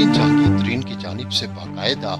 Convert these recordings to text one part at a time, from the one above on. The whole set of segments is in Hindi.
सरकारी जागीरदारीन की जानब से बाकायदा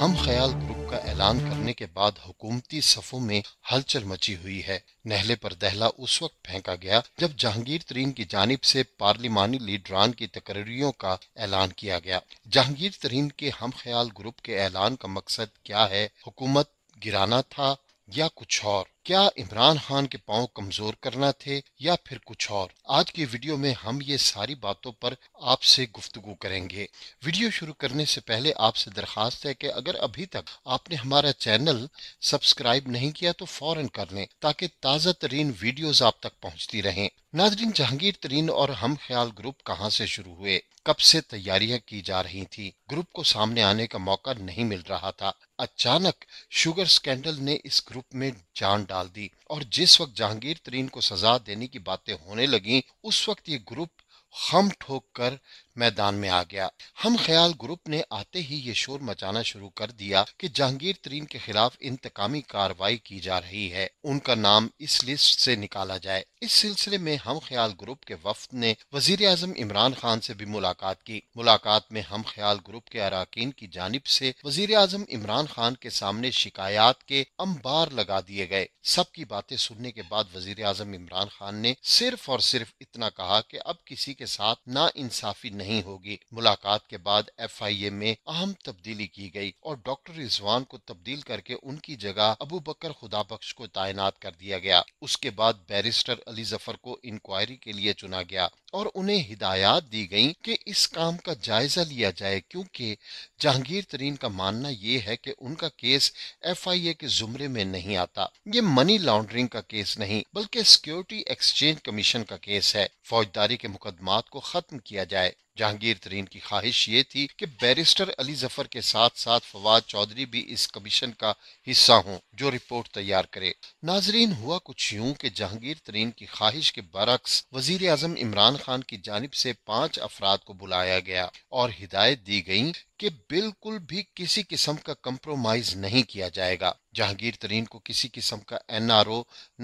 हम ख्याल ग्रुप का ऐलान करने के बाद हुकूमती सफ़ों में हलचल मची हुई है नहले पर दहला उस वक्त फेंका गया जब जहांगीर तरीन की जानब से पार्लिमानी लीडरान की तकरियों का ऐलान किया गया जहांगीर तरीन के हम ख्याल ग्रुप के ऐलान का मकसद क्या है हुकूमत गिराना था या कुछ और क्या इमरान खान के पांव कमजोर करना थे या फिर कुछ और आज की वीडियो में हम ये सारी बातों पर आपसे गुफ्तगु करेंगे वीडियो शुरू करने से पहले आपसे दरखास्त है कि अगर अभी तक आपने हमारा चैनल सब्सक्राइब नहीं किया तो फौरन कर लें ताकि ताज़ा तरीन वीडियोज आप तक पहुँचती रहे नाजरीन जहांगीर तरीन और हम ख्याल ग्रुप कहाँ से शुरू हुए कब से तैयारियां की जा रही थी ग्रुप को सामने आने का मौका नहीं मिल रहा था अचानक शुगर स्कैंडल ने इस ग्रुप में जान डाल दी और जिस वक्त जहांगीर तरीन को सजा देने की बातें होने लगी उस वक्त ये ग्रुप हम ठोक कर मैदान में आ गया हम ख्याल ग्रुप ने आते ही ये शोर मचाना शुरू कर दिया कि जहांगीर तरीन के खिलाफ इंतकामी कार्रवाई की जा रही है उनका नाम इस लिस्ट से निकाला जाए इस सिलसिले में हम ख्याल ग्रुप के वफद ने वजीर आजम इमरान खान से भी मुलाकात की मुलाकात में हम ख्याल ग्रुप के अरकान की जानब से वजीर आजम इमरान खान के सामने शिकायत के अम्बार लगा दिए गए सबकी बातें सुनने के बाद वजीर अजम इमरान खान ने सिर्फ और सिर्फ इतना कहा की अब किसी के साथ नाइंसाफी नहीं होगी मुलाकात के बाद एफआईए में अहम तब्दीली की गई और डॉक्टर रिजवान को तब्दील करके उनकी जगह अबू बकर खुदाबख्श को तैनात कर दिया गया उसके बाद बैरिस्टर अली जफर को इंक्वायरी के लिए चुना गया और उन्हें हिदायत दी गई कि इस काम का जायजा लिया जाए क्योंकि जहांगीर तरीन का मानना यह है कि उनका केस एफआईए के जुमरे में नहीं आता ये मनी लॉन्ड्रिंग का केस नहीं बल्कि सिक्योरिटी एक्सचेंज कमीशन का केस है फौजदारी के मुकदमात को खत्म किया जाए जहांगीर तरीन की ख्वाहिश ये थी कि बैरिस्टर अली जफर के साथ साथ फवाद चौधरी भी इस कमीशन का हिस्सा हों जो रिपोर्ट तैयार करे नाजरीन हुआ कुछ यूं कि जहांगीर तरीन की ख्वाहिश के बरक्स वजीर अजम इमरान खान की जानब से पांच अफराद को बुलाया गया और हिदायत दी गई कि बिल्कुल भी किसी किस्म का कंप्रोमाइज नहीं किया जाएगा जहांगीर तरीन को किसी किस्म का एनआरओ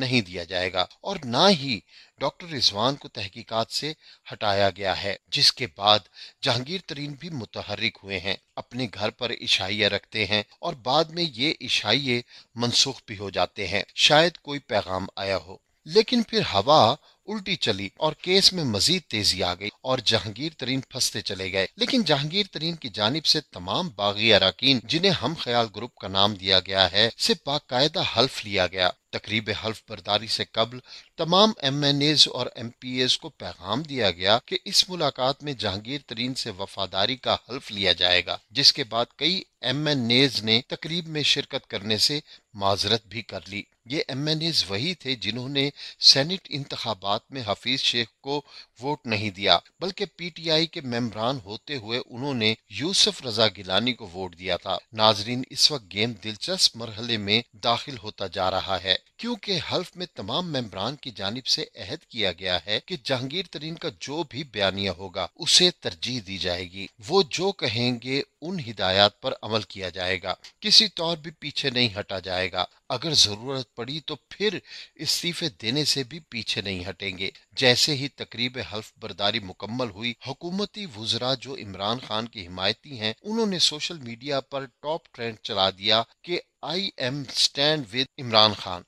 नहीं दिया जाएगा और ना ही डॉक्टर रिजवान को तहकीकात से हटाया गया है जिसके बाद जहांगीर तरीन भी मुतहरक हुए हैं अपने घर पर इशाइया रखते हैं और बाद में ये इशाइये मनसूख भी हो जाते हैं शायद कोई पैगाम आया हो लेकिन फिर हवा उल्टी चली और केस में मजीद तेजी आ गई और जहांगीर तरीन फंसते चले गए लेकिन जहांगीर तरीन की जानब से तमाम बागी अरकान जिन्हें हम ख्याल ग्रुप का नाम दिया गया है से बाकायदा हल्फ लिया गया तकरीब हल्फ बर्दारी से कबल तमाम एम एन एज और एम पी एज को पैगाम दिया गया कि इस मुलाकात में जहांगीर तरीन से वफादारी का हल्फ लिया जाएगा जिसके बाद कई एम एन एज ने तकरीब में शिरकत करने से माजरत भी कर ली ये एम एन एज वही थे जिन्होंने सेनेट इंतबात में हफीज शेख को वोट नहीं दिया बल्कि पी टी आई के मेम्बरान होते हुए उन्होंने यूसुफ रजा गिलानी को वोट दिया था नाजरीन इस वक्त गेम दिलचस्प मरहले में दाखिल होता जा रहा है क्योंकि हल्फ में तमाम मेम्बरान की जानब से अहद किया गया है कि जहांगीर तरीन का जो भी बयानिया होगा उसे तरजीह दी जाएगी वो जो कहेंगे उन हिदायत पर अमल किया जाएगा किसी तौर भी पीछे नहीं हटा जाएगा जाएगा अगर जरूरत पड़ी तो फिर इस्तीफे देने से भी पीछे नहीं हटेंगे जैसे ही तकरीब हल्फ बर्दारी मुकम्मल हुई हुकूमती वजरा जो इमरान खान की हिमायती हैं उन्होंने सोशल मीडिया पर टॉप ट्रेंड चला दिया कि I am stand with Imran Khan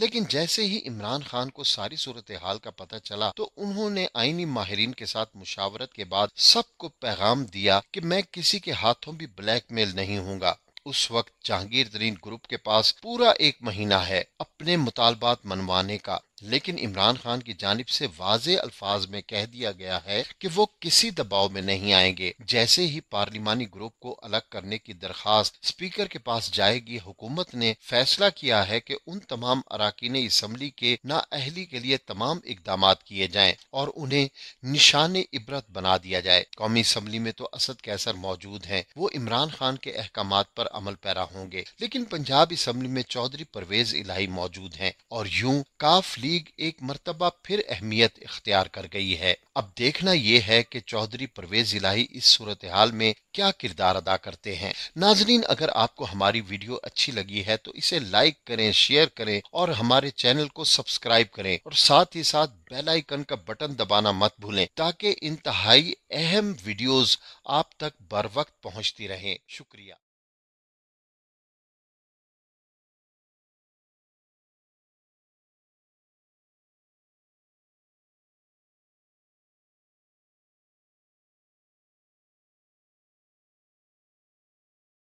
लेकिन जैसे ही इमरान खान को सारी सूरत हाल का पता चला तो उन्होंने आईनी माहरीन के साथ मुशावरत के बाद सबको पैगाम दिया कि मैं किसी के हाथों भी ब्लैकमेल नहीं हूँ उस वक्त जहांगीर तरीन ग्रुप के पास पूरा एक महीना है अपने मुतालबात मनवाने का लेकिन इमरान खान की जानब से वाज अल्फाज में कह दिया गया है कि वो किसी दबाव में नहीं आएंगे जैसे ही पार्लिमानी ग्रुप को अलग करने की दरखास्त स्पीकर के पास जाएगी हुकूमत ने फैसला किया है कि उन तमाम अरकान इसम्बली के नाअहली के लिए तमाम इकदाम किए जाए और उन्हें निशान इबरत बना दिया जाए कौमी असम्बली में तो असद कैसर मौजूद है वो इमरान खान के अहकाम पर अमल पैरा होंगे लेकिन पंजाब इसम्बली में चौधरी परवेज इलाही मौजूद है और यूं काफ लीग एक मरतबा फिर अहमियत इख्तियार कर गई है अब देखना यह है कि चौधरी परवेज इलाही इस सूरत हाल में क्या किरदार अदा करते हैं नाजरीन अगर आपको हमारी वीडियो अच्छी लगी है तो इसे लाइक करें शेयर करें और हमारे चैनल को सब्सक्राइब करें और साथ ही साथ बेल आइकन का बटन दबाना मत भूलें ताकि इंतहाई अहम वीडियोस आप तक बर वक्त पहुँचती रहें शुक्रिया